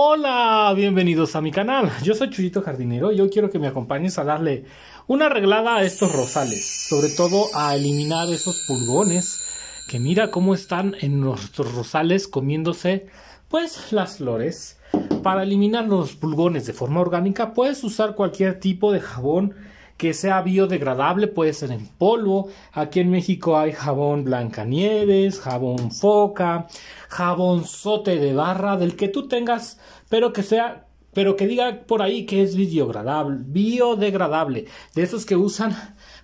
Hola, bienvenidos a mi canal. Yo soy Chuyito Jardinero y yo quiero que me acompañes a darle una arreglada a estos rosales, sobre todo a eliminar esos pulgones que mira cómo están en nuestros rosales comiéndose pues las flores. Para eliminar los pulgones de forma orgánica puedes usar cualquier tipo de jabón que sea biodegradable, puede ser en polvo. Aquí en México hay jabón Blancanieves, jabón foca, jabón sote de barra, del que tú tengas, pero que sea pero que diga por ahí que es biodegradable, biodegradable, de esos que usan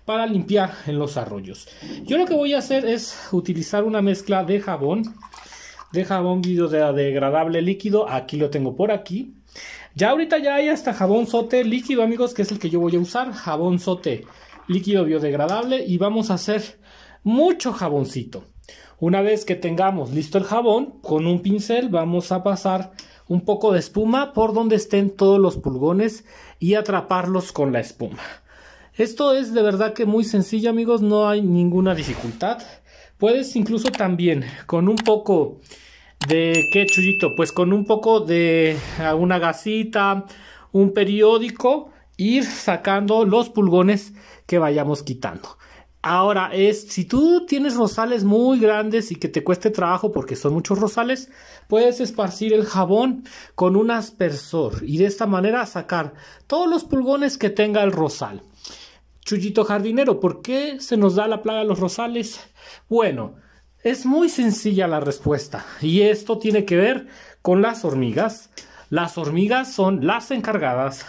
para limpiar en los arroyos. Yo lo que voy a hacer es utilizar una mezcla de jabón, de jabón biodegradable líquido, aquí lo tengo por aquí, ya ahorita ya hay hasta jabón sote líquido, amigos, que es el que yo voy a usar. Jabón sote líquido biodegradable y vamos a hacer mucho jaboncito. Una vez que tengamos listo el jabón, con un pincel vamos a pasar un poco de espuma por donde estén todos los pulgones y atraparlos con la espuma. Esto es de verdad que muy sencillo amigos, no hay ninguna dificultad. Puedes incluso también con un poco ¿De qué chullito? Pues con un poco de una gasita, un periódico, ir sacando los pulgones que vayamos quitando. Ahora, es, si tú tienes rosales muy grandes y que te cueste trabajo porque son muchos rosales, puedes esparcir el jabón con un aspersor y de esta manera sacar todos los pulgones que tenga el rosal. Chullito jardinero, ¿por qué se nos da la plaga a los rosales? Bueno, es muy sencilla la respuesta y esto tiene que ver con las hormigas. Las hormigas son las encargadas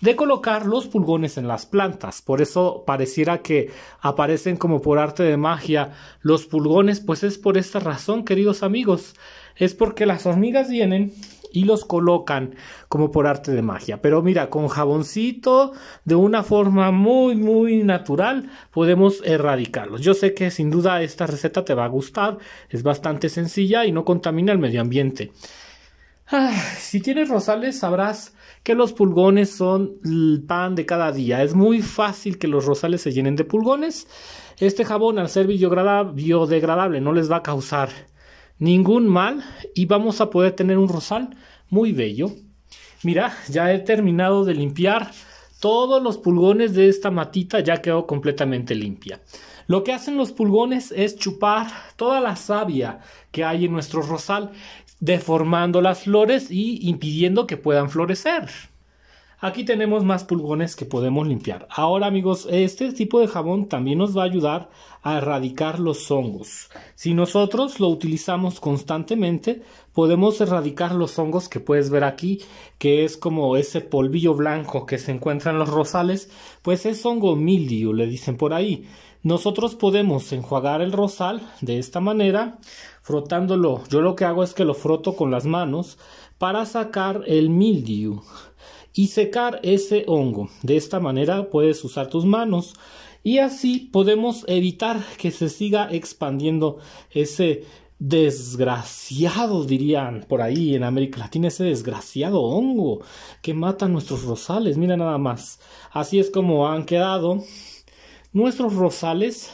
de colocar los pulgones en las plantas. Por eso pareciera que aparecen como por arte de magia los pulgones, pues es por esta razón, queridos amigos. Es porque las hormigas vienen y los colocan como por arte de magia. Pero mira, con jaboncito, de una forma muy, muy natural, podemos erradicarlos. Yo sé que sin duda esta receta te va a gustar, es bastante sencilla y no contamina el medio ambiente. Ah, si tienes rosales sabrás que los pulgones son el pan de cada día. Es muy fácil que los rosales se llenen de pulgones. Este jabón al ser biodegradable no les va a causar ningún mal y vamos a poder tener un rosal muy bello. Mira, ya he terminado de limpiar todos los pulgones de esta matita, ya quedó completamente limpia. Lo que hacen los pulgones es chupar toda la savia que hay en nuestro rosal, deformando las flores y impidiendo que puedan florecer. Aquí tenemos más pulgones que podemos limpiar. Ahora amigos, este tipo de jabón también nos va a ayudar a erradicar los hongos. Si nosotros lo utilizamos constantemente, podemos erradicar los hongos que puedes ver aquí, que es como ese polvillo blanco que se encuentra en los rosales, pues es hongo mildio, le dicen por ahí. Nosotros podemos enjuagar el rosal de esta manera, frotándolo. Yo lo que hago es que lo froto con las manos para sacar el mildio y secar ese hongo. De esta manera puedes usar tus manos y así podemos evitar que se siga expandiendo ese desgraciado, dirían por ahí en América Latina, ese desgraciado hongo que mata nuestros rosales. Mira nada más. Así es como han quedado nuestros rosales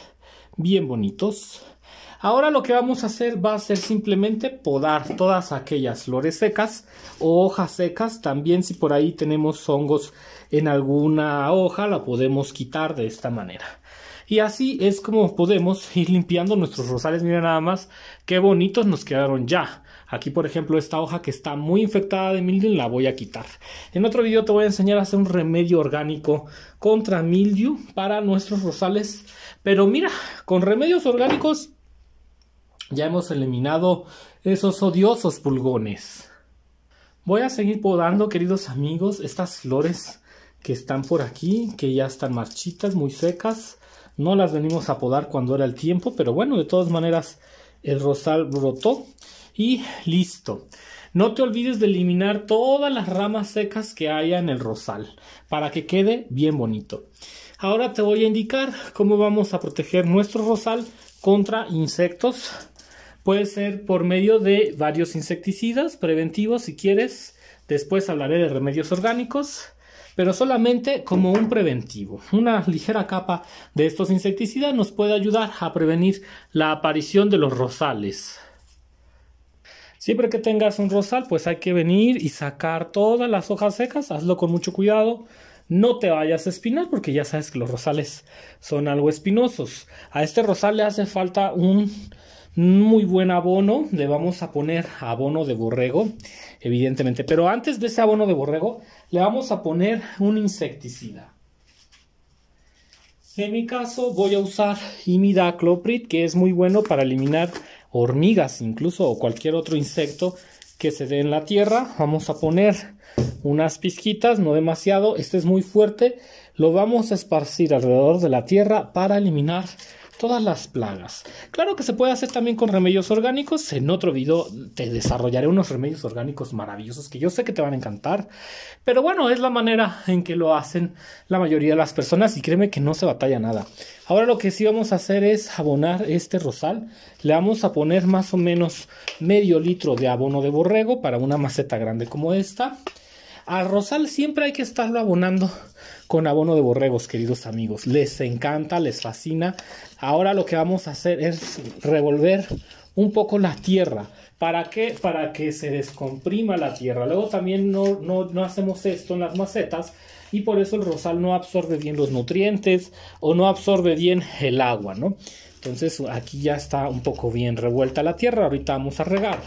bien bonitos. Ahora lo que vamos a hacer va a ser simplemente podar todas aquellas flores secas o hojas secas. También si por ahí tenemos hongos en alguna hoja, la podemos quitar de esta manera. Y así es como podemos ir limpiando nuestros rosales. Mira nada más qué bonitos nos quedaron ya. Aquí, por ejemplo, esta hoja que está muy infectada de mildew la voy a quitar. En otro video te voy a enseñar a hacer un remedio orgánico contra mildew para nuestros rosales. Pero mira, con remedios orgánicos ya hemos eliminado esos odiosos pulgones. Voy a seguir podando, queridos amigos, estas flores que están por aquí, que ya están marchitas, muy secas. No las venimos a podar cuando era el tiempo, pero bueno, de todas maneras el rosal brotó y listo. No te olvides de eliminar todas las ramas secas que haya en el rosal para que quede bien bonito. Ahora te voy a indicar cómo vamos a proteger nuestro rosal contra insectos Puede ser por medio de varios insecticidas preventivos si quieres. Después hablaré de remedios orgánicos, pero solamente como un preventivo. Una ligera capa de estos insecticidas nos puede ayudar a prevenir la aparición de los rosales. Siempre que tengas un rosal, pues hay que venir y sacar todas las hojas secas. Hazlo con mucho cuidado. No te vayas a espinar porque ya sabes que los rosales son algo espinosos. A este rosal le hace falta un muy buen abono. Le vamos a poner abono de borrego, evidentemente. Pero antes de ese abono de borrego, le vamos a poner un insecticida. En mi caso voy a usar imidacloprid, que es muy bueno para eliminar hormigas incluso o cualquier otro insecto que se dé en la tierra. Vamos a poner unas pizquitas, no demasiado. Este es muy fuerte. Lo vamos a esparcir alrededor de la tierra para eliminar todas las plagas. Claro que se puede hacer también con remedios orgánicos. En otro video te desarrollaré unos remedios orgánicos maravillosos que yo sé que te van a encantar. Pero bueno, es la manera en que lo hacen la mayoría de las personas y créeme que no se batalla nada. Ahora lo que sí vamos a hacer es abonar este rosal. Le vamos a poner más o menos medio litro de abono de borrego para una maceta grande como esta. Al Rosal siempre hay que estarlo abonando con abono de borregos, queridos amigos. Les encanta, les fascina. Ahora lo que vamos a hacer es revolver un poco la tierra. ¿Para qué? Para que se descomprima la tierra. Luego también no, no, no hacemos esto en las macetas y por eso el rosal no absorbe bien los nutrientes o no absorbe bien el agua, ¿no? Entonces aquí ya está un poco bien revuelta la tierra, ahorita vamos a regar.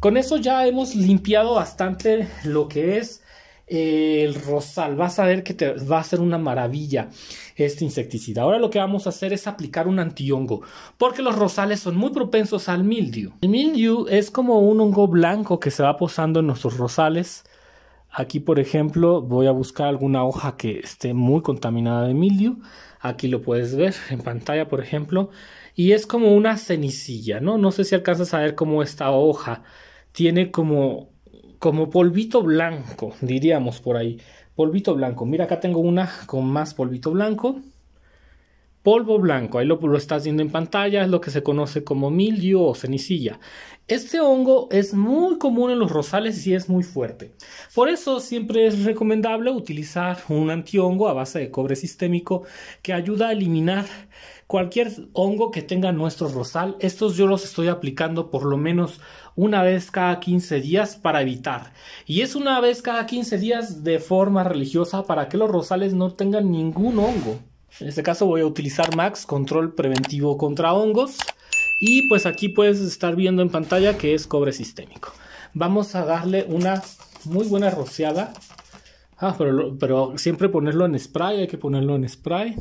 Con eso ya hemos limpiado bastante lo que es el rosal. Vas a ver que te va a ser una maravilla este insecticida. Ahora lo que vamos a hacer es aplicar un antihongo, porque los rosales son muy propensos al mildew. El mildew es como un hongo blanco que se va posando en nuestros rosales. Aquí, por ejemplo, voy a buscar alguna hoja que esté muy contaminada de mildew. Aquí lo puedes ver en pantalla, por ejemplo. Y es como una cenicilla, ¿no? No sé si alcanzas a ver cómo esta hoja tiene como como polvito blanco, diríamos por ahí. Polvito blanco. Mira, acá tengo una con más polvito blanco. Polvo blanco, ahí lo, lo estás viendo en pantalla, es lo que se conoce como mildio o cenicilla. Este hongo es muy común en los rosales y es muy fuerte. Por eso siempre es recomendable utilizar un antihongo a base de cobre sistémico que ayuda a eliminar cualquier hongo que tenga nuestro rosal. Estos yo los estoy aplicando por lo menos una vez cada 15 días para evitar. Y es una vez cada 15 días de forma religiosa para que los rosales no tengan ningún hongo. En este caso voy a utilizar Max Control Preventivo contra Hongos. Y pues aquí puedes estar viendo en pantalla que es cobre sistémico. Vamos a darle una muy buena rociada. Ah, pero, siempre ponerlo en spray, hay que ponerlo en spray.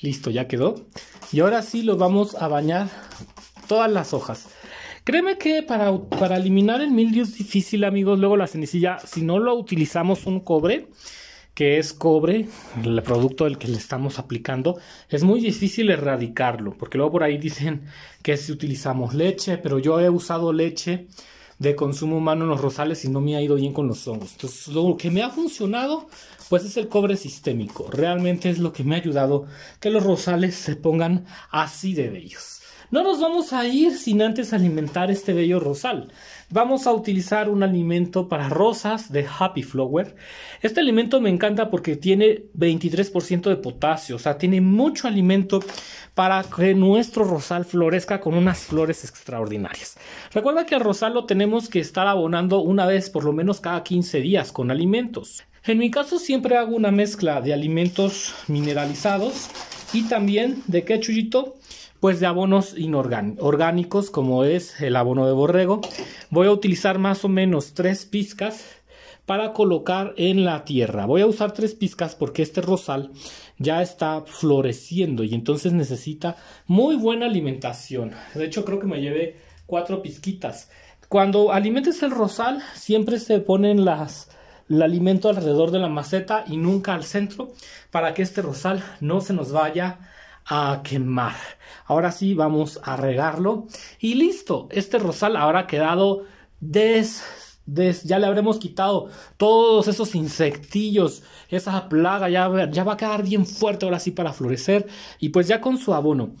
Listo, ya quedó. Y ahora sí lo vamos a bañar todas las hojas. Créeme que para, para eliminar el mildio es difícil, amigos. Luego la cenicilla, si no lo utilizamos un cobre, que es cobre, el producto del que le estamos aplicando, es muy difícil erradicarlo, porque luego por ahí dicen que si utilizamos leche, pero yo he usado leche de consumo humano en los rosales y no me ha ido bien con los hongos. Entonces, lo que me ha funcionado, pues es el cobre sistémico. Realmente es lo que me ha ayudado que los rosales se pongan así de bellos. No nos vamos a ir sin antes alimentar este bello rosal. Vamos a utilizar un alimento para rosas de Happy Flower. Este alimento me encanta porque tiene 23% de potasio, o sea, tiene mucho alimento para que nuestro rosal florezca con unas flores extraordinarias. Recuerda que al rosal lo tenemos que estar abonando una vez por lo menos cada 15 días con alimentos. En mi caso siempre hago una mezcla de alimentos mineralizados y también de quechuyito pues de abonos orgánicos como es el abono de borrego. Voy a utilizar más o menos tres pizcas para colocar en la tierra. Voy a usar tres pizcas porque este rosal ya está floreciendo y entonces necesita muy buena alimentación. De hecho creo que me llevé cuatro pisquitas. Cuando alimentes el rosal siempre se ponen las el alimento alrededor de la maceta y nunca al centro para que este rosal no se nos vaya a quemar. Ahora sí vamos a regarlo y listo, este rosal habrá quedado des Des, ya le habremos quitado todos esos insectillos, esa plaga, ya, ya, va a quedar bien fuerte ahora sí para florecer y pues ya con su abono.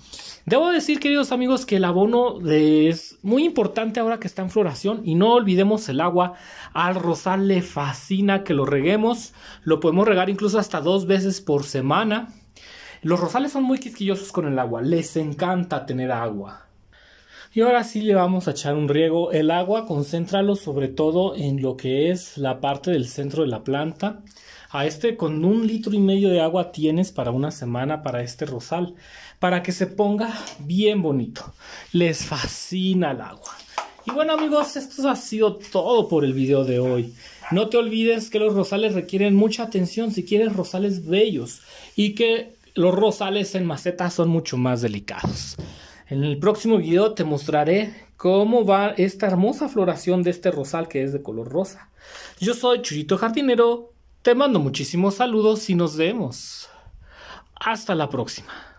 Debo decir, queridos amigos, que el abono es muy importante ahora que está en floración y no olvidemos el agua. Al rosal le fascina que lo reguemos, lo podemos regar incluso hasta dos veces por semana los rosales son muy quisquillosos con el agua, les encanta tener agua. Y ahora sí le vamos a echar un riego. El agua concéntralo sobre todo en lo que es la parte del centro de la planta. A este con un litro y medio de agua tienes para una semana para este rosal, para que se ponga bien bonito. Les fascina el agua. Y bueno amigos, esto ha sido todo por el video de hoy. No te olvides que los rosales requieren mucha atención si quieres rosales bellos y que los rosales en maceta son mucho más delicados. En el próximo video te mostraré cómo va esta hermosa floración de este rosal que es de color rosa. Yo soy Churito Jardinero, te mando muchísimos saludos y nos vemos. Hasta la próxima.